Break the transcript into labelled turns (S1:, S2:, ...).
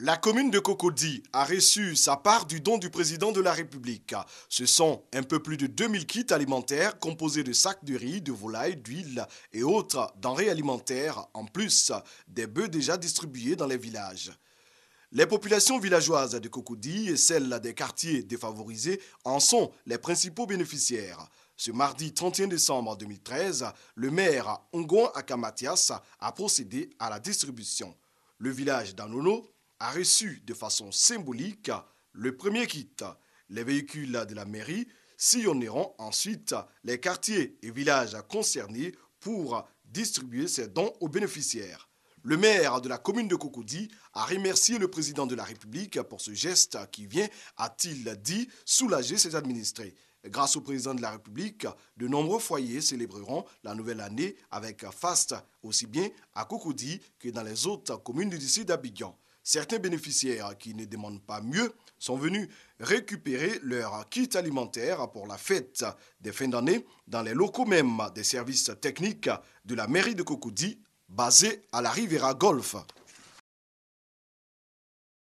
S1: La commune de Cocody a reçu sa part du don du président de la République. Ce sont un peu plus de 2000 kits alimentaires composés de sacs de riz, de volailles, d'huile et autres denrées alimentaires, en plus des bœufs déjà distribués dans les villages. Les populations villageoises de Cocody et celles des quartiers défavorisés en sont les principaux bénéficiaires. Ce mardi 31 décembre 2013, le maire Ongon Akamatias a procédé à la distribution. Le village d'Anono a reçu de façon symbolique le premier kit. Les véhicules de la mairie sillonneront ensuite les quartiers et villages concernés pour distribuer ces dons aux bénéficiaires. Le maire de la commune de Cocody a remercié le président de la République pour ce geste qui vient, a-t-il dit, soulager ses administrés. Grâce au président de la République, de nombreux foyers célébreront la nouvelle année avec faste, aussi bien à Cocody que dans les autres communes du sud d'Abidjan. Certains bénéficiaires qui ne demandent pas mieux sont venus récupérer leur kit alimentaire pour la fête des fins d'année dans les locaux même des services techniques de la mairie de Cocody basée à la Riviera Golf.